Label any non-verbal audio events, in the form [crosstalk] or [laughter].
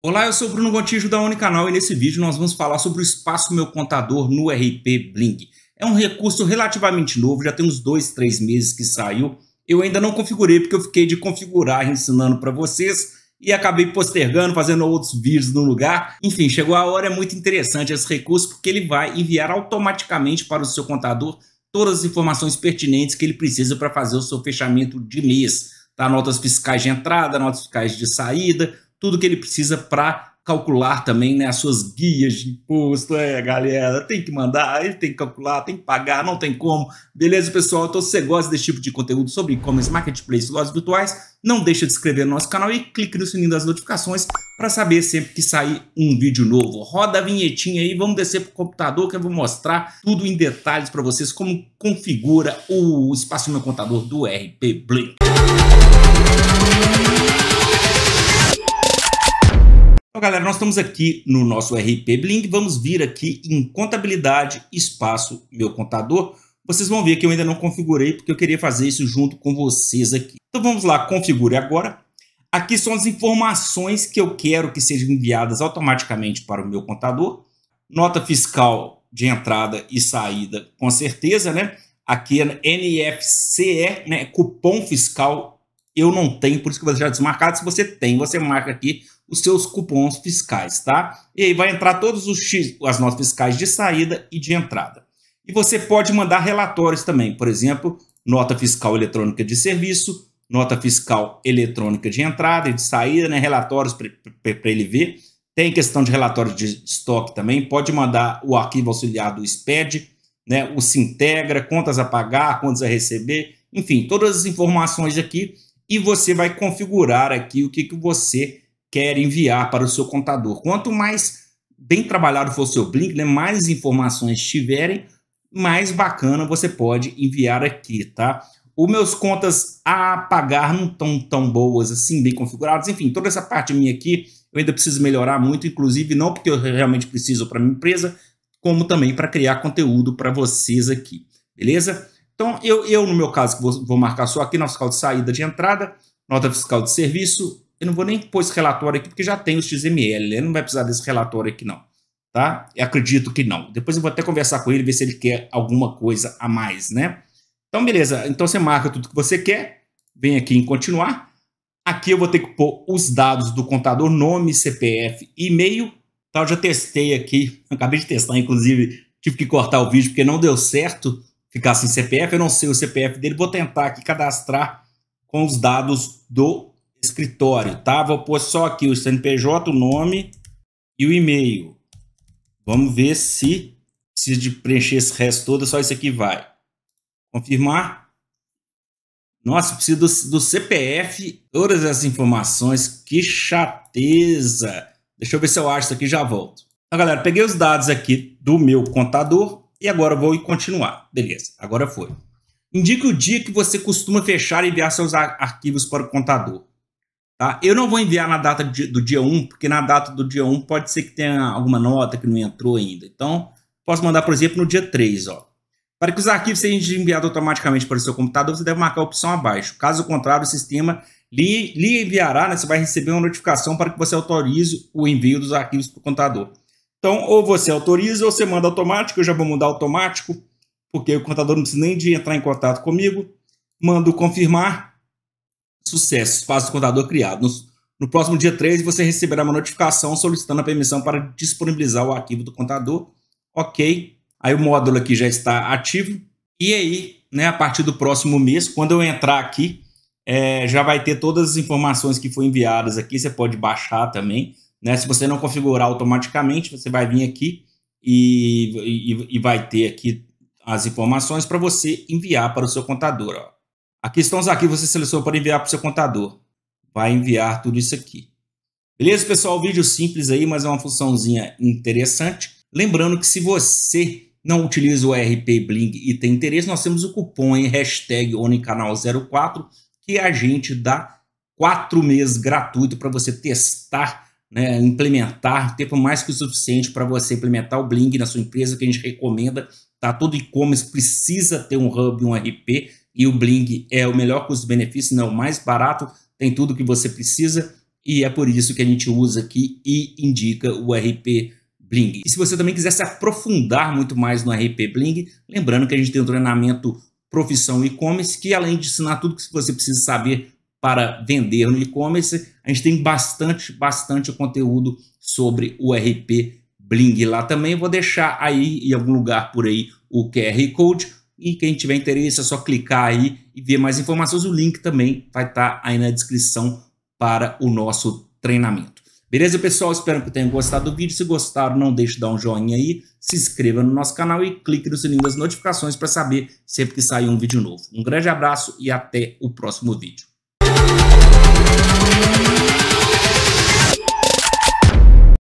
Olá, eu sou Bruno Gontijo da Unicanal e nesse vídeo nós vamos falar sobre o Espaço Meu Contador no RP Bling. É um recurso relativamente novo, já tem uns dois, três meses que saiu. Eu ainda não configurei porque eu fiquei de configurar ensinando para vocês e acabei postergando, fazendo outros vídeos no lugar. Enfim, chegou a hora, é muito interessante esse recurso porque ele vai enviar automaticamente para o seu contador todas as informações pertinentes que ele precisa para fazer o seu fechamento de mês. Tá? Notas fiscais de entrada, notas fiscais de saída, tudo que ele precisa para calcular também né, as suas guias de imposto. É, galera, tem que mandar, ele tem que calcular, tem que pagar, não tem como. Beleza, pessoal? Então, se você gosta desse tipo de conteúdo sobre e-commerce, marketplace, lojas virtuais, não deixa de se inscrever no nosso canal e clique no sininho das notificações para saber sempre que sair um vídeo novo. Roda a vinhetinha aí, vamos descer para o computador que eu vou mostrar tudo em detalhes para vocês como configura o espaço meu contador do RP Blink. Então, galera, nós estamos aqui no nosso RP Blink, vamos vir aqui em contabilidade, espaço, meu contador. Vocês vão ver que eu ainda não configurei, porque eu queria fazer isso junto com vocês aqui. Então vamos lá, configure agora. Aqui são as informações que eu quero que sejam enviadas automaticamente para o meu contador. Nota fiscal de entrada e saída, com certeza, né? Aqui é NFCE, né? Cupom fiscal eu não tenho, por isso que eu vou deixar desmarcado. Se você tem, você marca aqui os seus cupons fiscais, tá? E aí vai entrar todos os X, as notas fiscais de saída e de entrada. E você pode mandar relatórios também, por exemplo, nota fiscal eletrônica de serviço, nota fiscal eletrônica de entrada e de saída, né? Relatórios para ele ver. Tem questão de relatório de estoque também, pode mandar o arquivo auxiliar do SPED, né? O Sintegra, contas a pagar, contas a receber, enfim, todas as informações aqui e você vai configurar aqui o que, que você quer enviar para o seu contador. Quanto mais bem trabalhado for o seu Blink, né, mais informações tiverem, mais bacana você pode enviar aqui, tá? Os meus contas a pagar não estão tão boas assim, bem configuradas. Enfim, toda essa parte minha aqui eu ainda preciso melhorar muito, inclusive não porque eu realmente preciso para minha empresa, como também para criar conteúdo para vocês aqui, beleza? Então, eu, eu no meu caso, vou, vou marcar só aqui nota fiscal de saída de entrada, nota fiscal de serviço. Eu não vou nem pôr esse relatório aqui, porque já tem os XML, ele né? não vai precisar desse relatório aqui, não. Tá? Eu acredito que não. Depois eu vou até conversar com ele, ver se ele quer alguma coisa a mais, né? Então, beleza. Então, você marca tudo que você quer, vem aqui em continuar. Aqui eu vou ter que pôr os dados do contador, nome, CPF, e-mail. Tá? Eu já testei aqui, [laughs] acabei de testar, inclusive, tive que cortar o vídeo porque não deu certo ficar sem CPF, eu não sei o CPF dele, vou tentar aqui cadastrar com os dados do escritório, tá? Vou pôr só aqui o CNPJ, o nome e o e-mail. Vamos ver se precisa de preencher esse resto todo, só isso aqui vai. Confirmar. Nossa, preciso do, do CPF, todas essas informações, que chateza. Deixa eu ver se eu acho isso aqui já volto. Então, galera, peguei os dados aqui do meu contador, e agora eu vou continuar. Beleza, agora foi. Indique o dia que você costuma fechar e enviar seus arquivos para o contador. Tá? Eu não vou enviar na data do dia 1, porque na data do dia 1 pode ser que tenha alguma nota que não entrou ainda. Então, posso mandar, por exemplo, no dia 3. Ó. Para que os arquivos sejam enviados automaticamente para o seu computador, você deve marcar a opção abaixo. Caso contrário, o sistema lhe, lhe enviará, né? você vai receber uma notificação para que você autorize o envio dos arquivos para o contador. Então, ou você autoriza ou você manda automático, eu já vou mudar automático, porque o contador não precisa nem de entrar em contato comigo. Mando confirmar, sucesso, espaço do contador criado. No, no próximo dia 13, você receberá uma notificação solicitando a permissão para disponibilizar o arquivo do contador. Ok, aí o módulo aqui já está ativo. E aí, né, a partir do próximo mês, quando eu entrar aqui, é, já vai ter todas as informações que foram enviadas aqui, você pode baixar também né? Se você não configurar automaticamente, você vai vir aqui e, e, e vai ter aqui as informações para você enviar para o seu contador. Ó. Aqui estão os arquivos que você selecionou para enviar para o seu contador. Vai enviar tudo isso aqui. Beleza, pessoal? Vídeo simples aí, mas é uma funçãozinha interessante. Lembrando que se você não utiliza o RP Bling e tem interesse, nós temos o cupom em hashtag OniCanal04 que é a gente dá quatro meses gratuito para você testar né, implementar, tempo mais que o suficiente para você implementar o Bling na sua empresa, que a gente recomenda. Tá? Todo e-commerce precisa ter um hub, um RP, e o Bling é o melhor custo-benefício, não é o mais barato, tem tudo que você precisa, e é por isso que a gente usa aqui e indica o RP Bling. E se você também quiser se aprofundar muito mais no RP Bling, lembrando que a gente tem um treinamento Profissão E-Commerce, que além de ensinar tudo que você precisa saber para vender no e-commerce. A gente tem bastante, bastante conteúdo sobre o RP Bling lá também. Vou deixar aí em algum lugar por aí o QR Code. E quem tiver interesse é só clicar aí e ver mais informações. O link também vai estar tá aí na descrição para o nosso treinamento. Beleza, pessoal? Espero que tenham gostado do vídeo. Se gostaram, não deixe de dar um joinha aí, se inscreva no nosso canal e clique no sininho das notificações para saber sempre que sair um vídeo novo. Um grande abraço e até o próximo vídeo. Thank you.